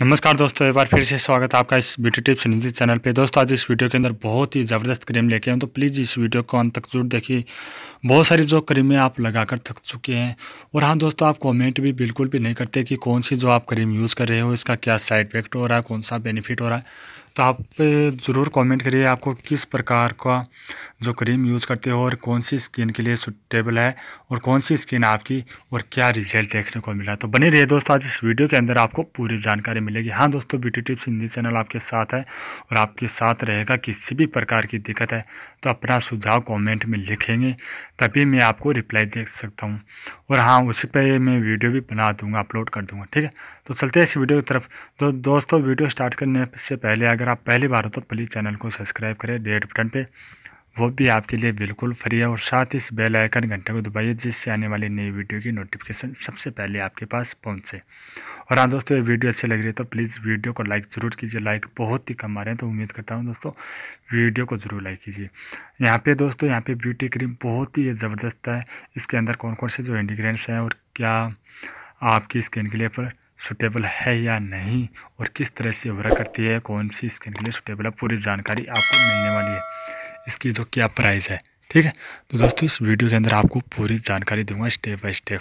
नमस्कार दोस्तों एक बार फिर से स्वागत है आपका इस ब्यूटी टिप्स निधित चैनल पे दोस्तों आज इस वीडियो के अंदर बहुत ही ज़बरदस्त क्रीम लेके आए तो प्लीज़ इस वीडियो को अंत तक जरूर देखिए बहुत सारी जो क्रीमें आप लगाकर थक चुके हैं और हाँ दोस्तों आप कमेंट भी बिल्कुल भी नहीं करते कि कौन सी जो आप क्रीम यूज़ कर रहे हो इसका क्या साइड इफेक्ट हो रहा है कौन सा बेनिफिट हो रहा है तो आप ज़रूर कमेंट करिए आपको किस प्रकार का जो क्रीम यूज़ करते हो और कौन सी स्किन के लिए सुटेबल है और कौन सी स्किन आपकी और क्या रिजल्ट देखने को मिला तो बने रहिए दोस्तों आज इस वीडियो के अंदर आपको पूरी जानकारी मिलेगी हाँ दोस्तों ब्यूटी टिप्स हिंदी चैनल आपके साथ है और आपके साथ रहेगा किसी भी प्रकार की दिक्कत है तो अपना सुझाव कॉमेंट में लिखेंगे तभी मैं आपको रिप्लाई दे सकता हूँ और हाँ उसी पे मैं वीडियो भी बना दूंगा अपलोड कर दूंगा ठीक है तो चलते हैं इस वीडियो की तरफ तो दोस्तों वीडियो स्टार्ट करने से पहले अगर आप पहली बार हो तो प्लीज़ चैनल को सब्सक्राइब करें डेट बटन पर वो भी आपके लिए बिल्कुल फ्री है और साथ ही इस बेल आइकन घंटे को दबाइए जिससे आने वाली नई वीडियो की नोटिफिकेशन सबसे पहले आपके पास पहुंचे और हाँ दोस्तों ये वीडियो अच्छी लग रही है तो प्लीज़ वीडियो को लाइक ज़रूर कीजिए लाइक बहुत ही कम आ रहे हैं तो उम्मीद करता हूँ दोस्तों वीडियो को ज़रूर लाइक कीजिए यहाँ पे दोस्तों यहाँ पे ब्यूटी क्रीम बहुत ही ज़बरदस्त है इसके अंदर कौन कौन से जो इन्ग्रीडियंट्स हैं और क्या आपकी स्किन के लिए पर सुटेबल है या नहीं और किस तरह से वर्क करती है कौन सी स्किन के लिए सुटेबल है पूरी जानकारी आपको मिलने वाली है इसकी जो तो क्या प्राइस है ठीक है तो दोस्तों इस वीडियो के अंदर आपको पूरी जानकारी दूंगा स्टेप बाय स्टेप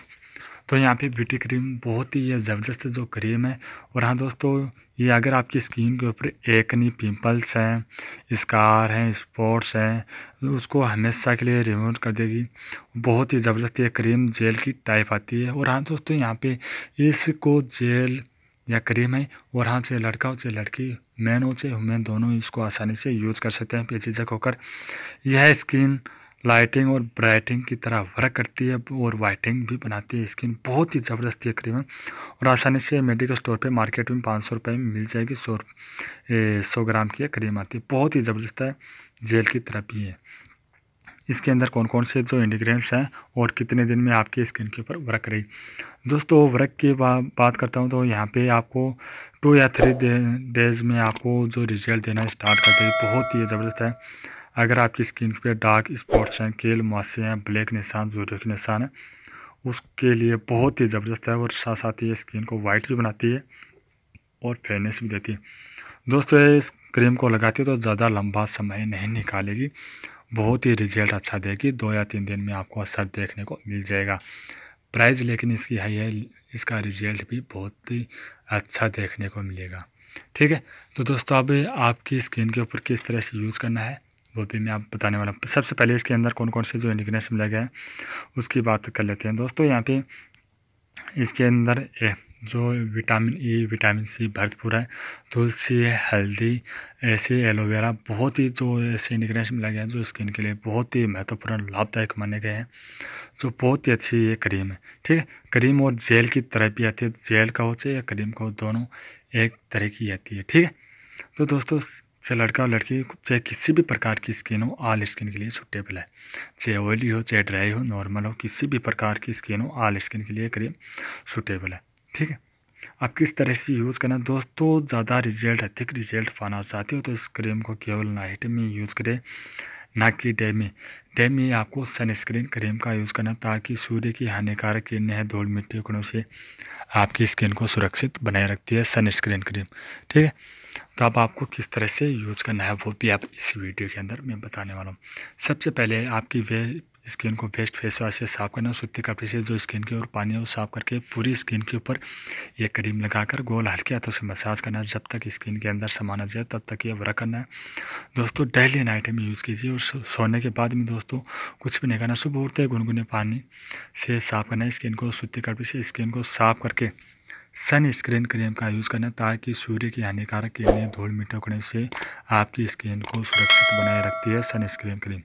तो यहाँ पे ब्यूटी क्रीम बहुत ही ज़बरदस्त जो क्रीम है और हाँ दोस्तों ये अगर आपकी स्किन के ऊपर एक नहीं पिम्पल्स हैं स्कार हैं स्पॉट्स हैं उसको हमेशा के लिए रिमूव कर देगी बहुत ही ज़बरदस्त ये क्रीम जेल की टाइप आती है और हाँ दोस्तों यहाँ पे इसको जेल या क्रीम है और हम से लड़का हो चाहे लड़की मैन हो चाहे वुमेन दोनों इसको आसानी से यूज़ कर सकते हैं बेझिझक होकर यह स्किन लाइटिंग और ब्राइटिंग की तरह वर्क करती है और वाइटिंग भी बनाती है स्किन बहुत ही ज़बरदस्त है क्रीम और आसानी से मेडिकल स्टोर पे मार्केट में पाँच सौ रुपये में मिल जाएगी सौ सौ ग्राम की क्रीम आती है बहुत ही ज़बरदस्त है जेल की तरह भी है इसके अंदर कौन कौन से जो इंडिग्रेंट्स हैं और कितने दिन में आपकी स्किन के ऊपर वर्क रही दोस्तों वर्क की बा, बात करता हूँ तो यहाँ पे आपको टू या थ्री डेज़ में आपको जो रिजल्ट देना स्टार्ट कर देगी बहुत ही ज़बरदस्त है अगर आपकी स्किन पे डार्क स्पॉट्स हैं केल मुआसे हैं ब्लैक निशान जो के निशान हैं उसके लिए बहुत ही ज़बरदस्त है और साथ साथ ये स्किन को वाइट भी बनाती है और फेयरनेस भी देती है दोस्तों इस क्रीम को लगाती है तो ज़्यादा लंबा समय नहीं निकालेगी बहुत ही रिजल्ट अच्छा देगी दो या तीन दिन में आपको असर देखने को मिल जाएगा प्राइस लेकिन इसकी हाई है इसका रिजल्ट भी बहुत ही अच्छा देखने को मिलेगा ठीक है तो दोस्तों अब आपकी स्किन के ऊपर किस तरह से यूज़ करना है वो भी मैं आप बताने वाला हूँ सबसे पहले इसके अंदर कौन कौन से जो इंग्रेडिएंट्स मिले गए हैं उसकी बात कर लेते हैं दोस्तों यहाँ पे इसके अंदर जो विटामिन ई विटामिन सी भरपूर है तुलसी तो है हल्दी ऐसे एलोवेरा बहुत ही जो ऐसे इन्ग्रेडिएंट्स मिला गया है जो स्किन के लिए बहुत ही महत्वपूर्ण लाभदायक माने गए हैं जो बहुत ही अच्छी ये क्रीम है ठीक है क्रीम और जेल की भी आती है जेल का हो चाहे या क्रीम का हो दोनों एक तरह की आती है ठीक है तो दोस्तों चाहे लड़का और लड़की चाहे किसी भी प्रकार की स्किन हो ऑल स्किन के लिए सुटेबल है चाहे ऑयली हो चाहे ड्राई हो नॉर्मल हो किसी भी प्रकार की स्किन हो ऑल स्किन के लिए क्रीम सुटेबल है ठीक है आप किस तरह से यूज़ करना दोस्तों ज़्यादा रिजल्ट अधिक रिजल्ट पाना चाहते हो तो इस क्रीम को केवल नाइट में यूज़ करें ना कि डे में डे में आपको सनस्क्रीन क्रीम का यूज़ करना ताकि सूर्य की हानिकारक किरणें धूल मिट्टी गुणों से आपकी स्किन को सुरक्षित बनाए रखती है सनस्क्रीन क्रीम ठीक है तो अब आपको किस तरह से यूज़ करना है वो भी आप इस वीडियो के अंदर मैं बताने वाला हूँ सबसे पहले आपकी वे स्किन को फेस्ट फेस वाश से साफ करना सूती कपड़े से जो स्किन के ऊपर पानी है वो साफ करके पूरी स्किन के ऊपर ये क्रीम लगाकर गोल हल्के हाथों से मसाज करना है जब तक स्किन के अंदर सामान आ जाए तब तक ये वर्क करना है दोस्तों डेली नाइट में यूज़ कीजिए और सोने के बाद में दोस्तों कुछ भी नहीं करना सुबह उठते गुनगुने पानी से साफ करना है स्किन को सूती कपड़े से स्किन को साफ करके सन स्क्रीन क्रीम का यूज़ करना ताकि सूर्य की हानिकारक किरणें धूल मिटकने से आपकी स्किन को सुरक्षित बनाए रखती है सन स्क्रीन क्रीम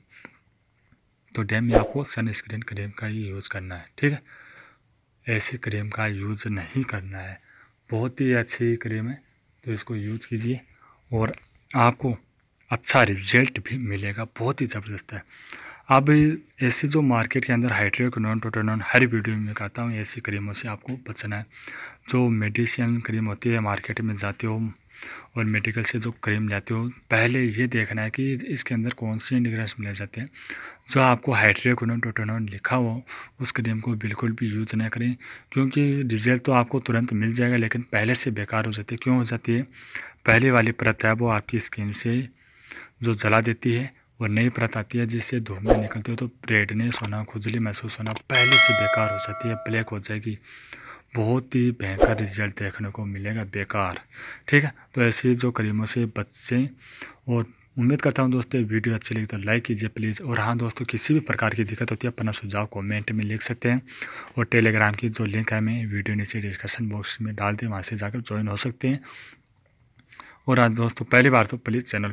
तो डैम में आपको सनस्क्रीन क्रीम का ही यूज़ करना है ठीक है ऐसी क्रीम का यूज़ नहीं करना है बहुत ही अच्छी क्रीम है तो इसको यूज़ कीजिए और आपको अच्छा रिजल्ट भी मिलेगा बहुत ही ज़बरदस्त है अब ऐसी जो मार्केट के अंदर हाइड्रोकोन टोटोनॉन हर वीडियो में कहता हूँ ऐसी क्रीमों से आपको बचना है जो मेडिसिन क्रीम होती है मार्केट में जाते हो और मेडिकल से जो क्रीम लेते हो पहले ये देखना है कि इसके अंदर कौन से इन्ग्रेडिएंट्स मिले जाते हैं जो आपको हाइड्रेकोनोन टोटोनोन लिखा हो उस क्रीम को बिल्कुल भी यूज़ ना करें क्योंकि रिजल्ट तो आपको तुरंत मिल जाएगा लेकिन पहले से बेकार हो जाती है क्यों हो जाती है पहले वाली परत है वो आपकी स्किन से जो जला देती है और नई परत आती है जिससे धूप में निकलती हो तो रेडनेस होना खुजली महसूस होना पहले से बेकार हो जाती है ब्लैक हो जाएगी बहुत ही भयंकर रिजल्ट देखने को मिलेगा बेकार ठीक है तो ऐसे जो करीमों से बचें और उम्मीद करता हूँ दोस्तों वीडियो अच्छी लगी तो लाइक कीजिए प्लीज़ और हाँ दोस्तों किसी भी प्रकार की दिक्कत होती है अपना सुझाव कमेंट में लिख सकते हैं और टेलीग्राम की जो लिंक है मैं वीडियो नीचे डिस्क्रिप्शन बॉक्स में डाल दें वहाँ से जाकर ज्वाइन हो सकते हैं और हाँ दोस्तों पहली बार तो प्लीज़ चैनल